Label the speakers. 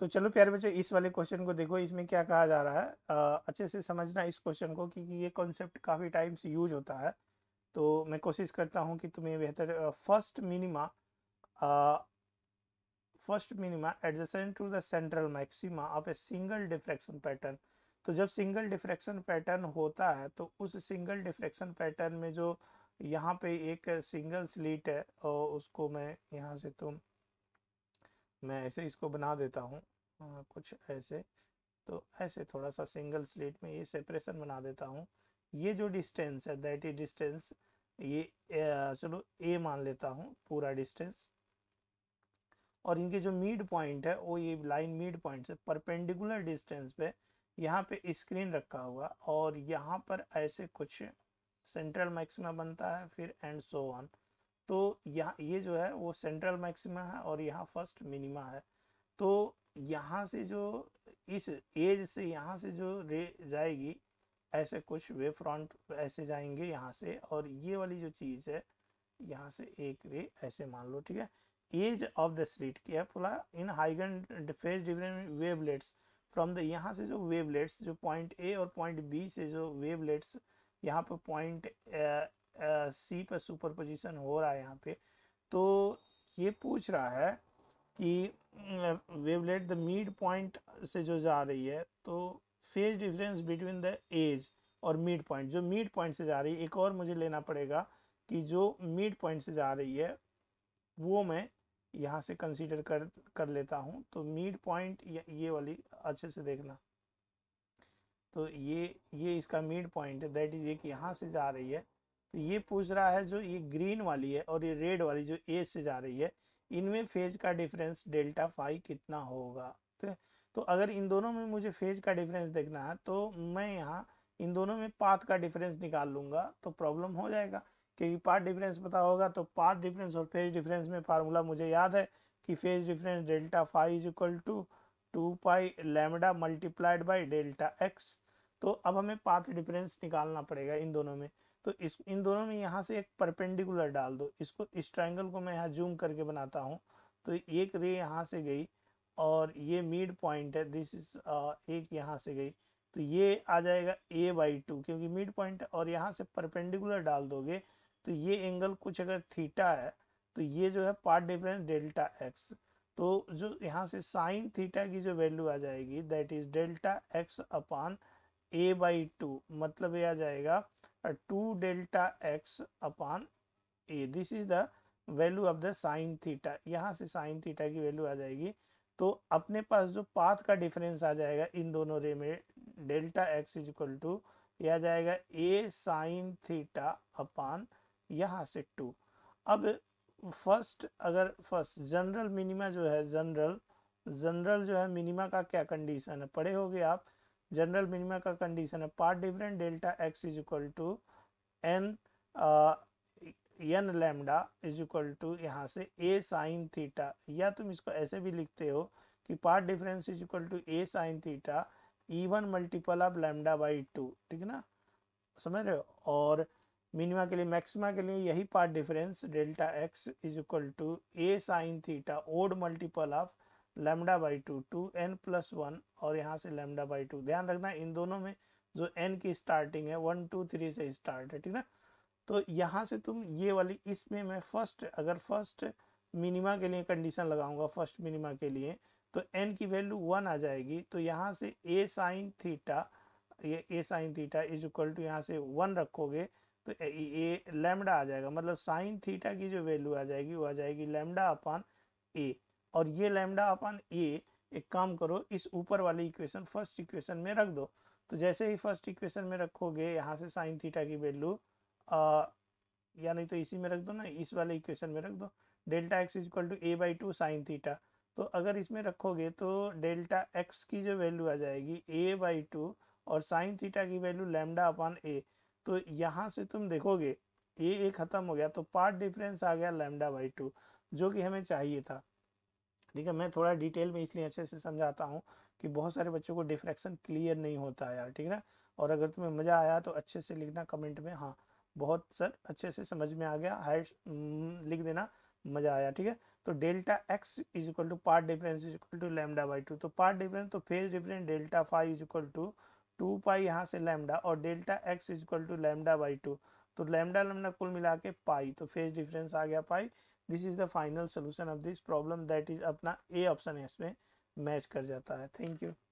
Speaker 1: तो चलो प्यारे बच्चों इस वाले क्वेश्चन को देखो इसमें क्या कहा जा रहा है आ, अच्छे से समझना इस क्वेश्चन को क्योंकि ये कॉन्सेप्ट काफ़ी टाइम से यूज होता है तो मैं कोशिश करता हूँ कि तुम्हें बेहतर first minima first minima adjacent to the central maxima of a single diffraction pattern तो जब सिंगल डिफ्रेक्शन पैटर्न होता है तो उस सिंगल डिफ्रेक्शन पैटर्न में जो यहाँ पे एक सिंगल स्लीट है उसको मैं यहाँ से तुम तो मैं ऐसे इसको बना देता हूँ कुछ ऐसे तो ऐसे थोड़ा सा सिंगल स्लेट में ये सेपरेशन बना देता हूँ ये जो डिस्टेंस है दैट इज डिस्टेंस ये चलो ए मान लेता हूँ पूरा डिस्टेंस और इनके जो मिड पॉइंट है वो ये लाइन मिड पॉइंट से परपेंडिकुलर डिस्टेंस पे यहाँ पे स्क्रीन रखा हुआ और यहाँ पर ऐसे कुछ सेंट्रल मैक्सिमा बनता है फिर एंड सो ऑन तो यहाँ ये जो है वो सेंट्रल मैक्सिमा है और यहाँ फर्स्ट मिनिमा है तो यहाँ से जो इस एज से यहाँ से जो रे जाएगी ऐसे कुछ वे फ्रंट ऐसे जाएंगे यहाँ से और ये वाली जो चीज़ है यहाँ से एक रे ऐसे मान लो ठीक है edge of the slit careful in हाइगन phase different wavelets from the यहाँ से जो वेवलेट्स जो पॉइंट ए और पॉइंट बी से जो वेवलेट्स यहाँ पर पॉइंट सी पर सुपर पोजिशन हो रहा है यहाँ पे तो ये पूछ रहा है कि वेवलेट द मिड पॉइंट से जो जा रही है तो phase difference between the edge और मिड पॉइंट जो मिड पॉइंट से जा रही है एक और मुझे लेना पड़ेगा कि जो मिड पॉइंट से जा रही है वो मैं यहाँ से कंसीडर कर कर लेता हूँ तो मिड पॉइंट ये वाली अच्छे से देखना तो ये ये इसका मिड पॉइंट है दैट इज ये कि यहाँ से जा रही है तो ये पूछ रहा है जो ये ग्रीन वाली है और ये रेड वाली जो ए से जा रही है इनमें फेज का डिफरेंस डेल्टा फाइव कितना होगा तो, तो अगर इन दोनों में मुझे फेज का डिफरेंस देखना है तो मैं यहाँ इन दोनों में पाथ का डिफरेंस निकाल लूंगा तो प्रॉब्लम हो जाएगा क्योंकि पाथ डिफरेंस पता होगा तो पाथ डिफरेंस और फेज डिफरेंस में फार्मूला मुझे याद है कि phase difference delta phi is equal to two pi lambda multiplied by delta x तो अब हमें पाथ डिफरेंस निकालना पड़ेगा इन दोनों में तो इस इन दोनों में यहाँ से एक परपेंडिकुलर डाल दो इसको इस ट्राइंगल को मैं यहाँ जूम करके बनाता हूँ तो एक रे यहाँ से गई और ये मिड पॉइंट है दिस इज uh, एक यहाँ से गई तो ये आ जाएगा ए बाई टू क्योंकि मिड पॉइंट और यहाँ से परपेंडिकुलर डाल दोगे तो ये एंगल कुछ अगर थीटा है तो ये जो है पार्ट डिफरेंस डेल्टा एक्स तो जो यहाँ से साइन थीटा की जो वैल्यू आ जाएगी that is delta x upon a by two मतलब ये आ जाएगा 2 uh, delta x upon a this is the value of the sine theta यहाँ से साइन थीटा की वैल्यू आ जाएगी तो अपने पास जो पाथ का डिफरेंस आ जाएगा इन दोनों रे में delta x is equal to यह आ जाएगा ए साइन थीटा अपान यहाँ से टू अब फर्स्ट अगर फर्स्ट जनरल मिनिमा जो है जनरल जनरल जो है मिनिमा का क्या कंडीशन है पढ़े होगे आप जनरल मिनिमा का कंडीशन है path different delta x is equal to n n lambda is equal to यहाँ से ए साइन थीटा या तुम इसको ऐसे भी लिखते हो कि path difference is equal to a sine theta even multiple of lambda by two ठीक है ना समझ रहे हो और मिनिमा के लिए मैक्सिमा के लिए यही path difference delta x is equal to a sine theta odd multiple of lambda by two two n plus one और यहाँ से लेमडा बाई टू ध्यान रखना इन दोनों में जो एन की स्टार्टिंग है वन टू थ्री से स्टार्ट है ठीक ना तो यहाँ से तुम ये वाली इसमें मैं फर्स्ट अगर फर्स्ट मिनिमा के लिए कंडीशन लगाऊंगा फर्स्ट मिनिमा के लिए तो एन की वैल्यू वन आ जाएगी तो यहाँ से ए साइन थीटा ये a sine theta is equal to यहाँ से वन रखोगे तो ए लेमडा आ जाएगा मतलब साइन थीटा की जो वैल्यू आ जाएगी वो आ जाएगी लेमडा अपान ए और ये लैमडा अपन ए एक काम करो इस ऊपर वाली इक्वेशन फर्स्ट इक्वेशन में रख दो तो जैसे ही फर्स्ट इक्वेशन में रखोगे यहाँ से साइन थीटा की वैल्यू या नहीं तो इसी में रख दो ना इस वाले इक्वेशन में रख दो delta x is to a by two sine theta तो अगर इसमें रखोगे तो डेल्टा एक्स की जो वैल्यू आ जाएगी ए बाई टू और साइन थीटा की वैल्यू लेमडा अपन ए तो यहाँ से तुम देखोगे ए ए खत्म हो गया तो पार्ट डिफरेंस आ गया लेमडा बाई टू जो कि हमें चाहिए था ठीक है मैं थोड़ा डिटेल में इसलिए अच्छे से समझाता हूँ कि बहुत सारे बच्चों को डिफ्रैक्शन क्लियर नहीं होता यार ठीक है और अगर तुम्हें मज़ा आया तो अच्छे से लिखना कमेंट में हाँ बहुत सर अच्छे से समझ में आ गया हाइट लिख देना मज़ा आया ठीक है तो delta x is equal to path difference is equal to lambda by two तो पार्ट डिफरेंस तो phase difference delta phi is equal to two pi यहाँ से लेमडा और delta x is equal to lambda by two तो lambda lambda कुल मिला के pi तो फेज डिफरेंस आ गया pi this is the final solution of this problem that is अपना ए ऑप्शन है इसमें मैच कर जाता है थैंक यू